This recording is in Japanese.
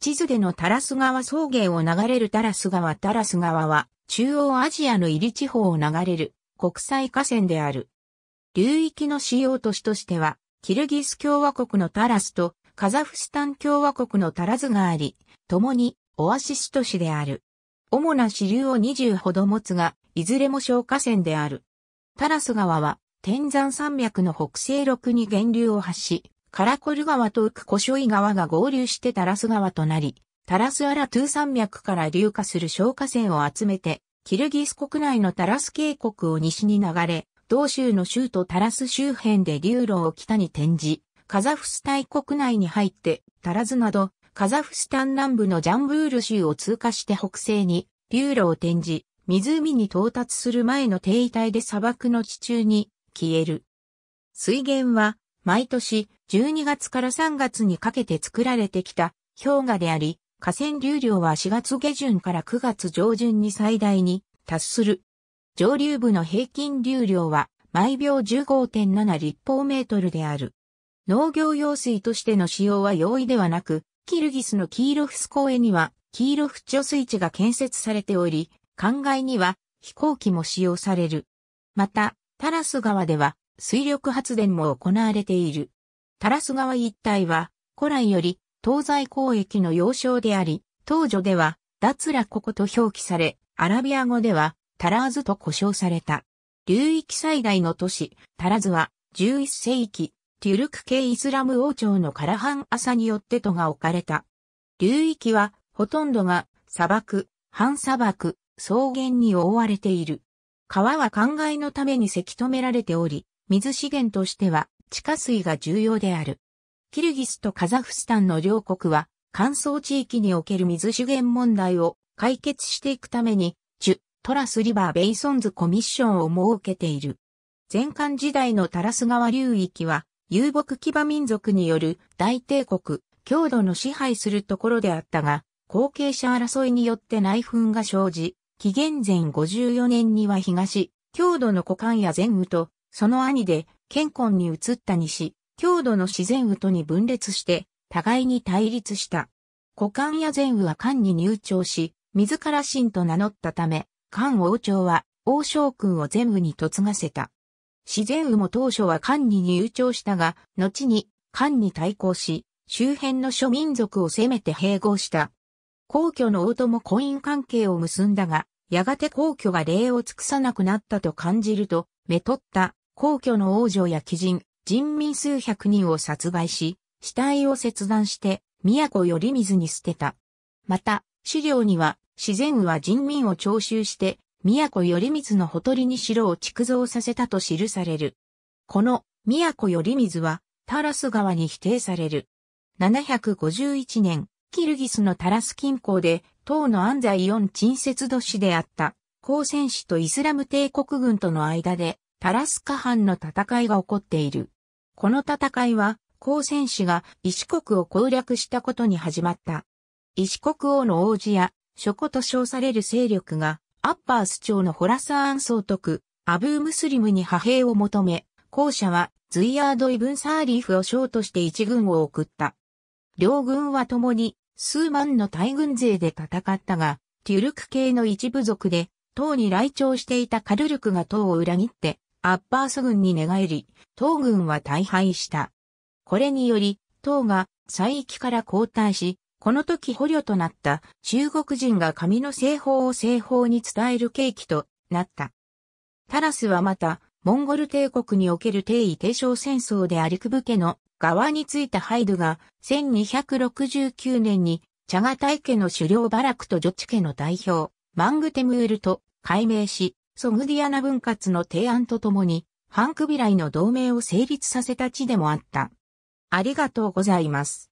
地図でのタラス川草原を流れるタラス川タラス川は中央アジアのイリ地方を流れる国際河川である。流域の主要都市としては、キルギス共和国のタラスとカザフスタン共和国のタラズがあり、共にオアシス都市である。主な支流を20ほど持つが、いずれも小河川である。タラス川は天山山脈の北西麓に源流を発し、カラコル川と奥ショイ川が合流してタラス川となり、タラスアラトゥー山脈から流下する消火線を集めて、キルギス国内のタラス渓谷を西に流れ、同州の州都タラス周辺で流路を北に転じ、カザフスタイ国内に入って、タラズなど、カザフスタン南部のジャンブール州を通過して北西に、流路を転じ、湖に到達する前の低位帯で砂漠の地中に消える。水源は、毎年、12月から3月にかけて作られてきた氷河であり、河川流量は4月下旬から9月上旬に最大に達する。上流部の平均流量は毎秒15.7立方メートルである。農業用水としての使用は容易ではなく、キルギスのキーロフス公園にはキーロフ貯水池が建設されており、灌漑には飛行機も使用される。また、タラス川では水力発電も行われている。タラス川一帯は、古来より東西交易の要衝であり、当初では、脱ラここと表記され、アラビア語では、タラーズと呼称された。流域最大の都市、タラズは、11世紀、テュルク系イスラム王朝のカラハン朝によって都が置かれた。流域は、ほとんどが、砂漠、半砂漠、草原に覆われている。川は灌漑のためにせき止められており、水資源としては、地下水が重要である。キルギスとカザフスタンの両国は、乾燥地域における水資源問題を解決していくために、チュ・トラスリバーベイソンズコミッションを設けている。前漢時代のタラス川流域は、遊牧騎馬民族による大帝国、郷土の支配するところであったが、後継者争いによって内紛が生じ、紀元前54年には東、郷土の古漢や前武と、その兄で健康に移った西、郷土の自然宇とに分裂して、互いに対立した。古漢や善宇は漢に入庁し、自ら神と名乗ったため、漢王朝は王将君を禅宇に嫁がせた。自然宇も当初は漢に入庁したが、後に漢に対抗し、周辺の諸民族を攻めて併合した。皇居の王とも婚姻関係を結んだが、やがて皇居が礼を尽くさなくなったと感じると、めとった皇居の王女や貴人、人民数百人を殺害し、死体を切断して、都より水に捨てた。また、資料には、自然は人民を徴収して、都より水のほとりに城を築造させたと記される。この、都より水は、タラス川に否定される。751年、キルギスのタラス近郊で、唐の安西四鎮節都市であった、高専市とイスラム帝国軍との間で、タラスカ藩の戦いが起こっている。この戦いは、高専氏が石国を攻略したことに始まった。石国王の王子や、諸子と称される勢力が、アッパース朝のホラサーン総督、アブームスリムに派兵を求め、後者は、ズイヤード・イブン・サーリーフを将として一軍を送った。両軍は共に、数万の大軍勢で戦ったが、テュルク系の一部族で、党に来庁していたカルルクが党を裏切って、アッパース軍に寝返り、東軍は大敗した。これにより、東が西域から後退し、この時捕虜となった中国人が紙の製法を製法に伝える契機となった。タラスはまた、モンゴル帝国における帝位帝称戦争でアリクブ家の側についたハイドが、1269年に、チャガタイ家の狩猟バラクとジョチ家の代表、マングテムールと改名し、ソグディアナ分割の提案とともに、ハンクビライの同盟を成立させた地でもあった。ありがとうございます。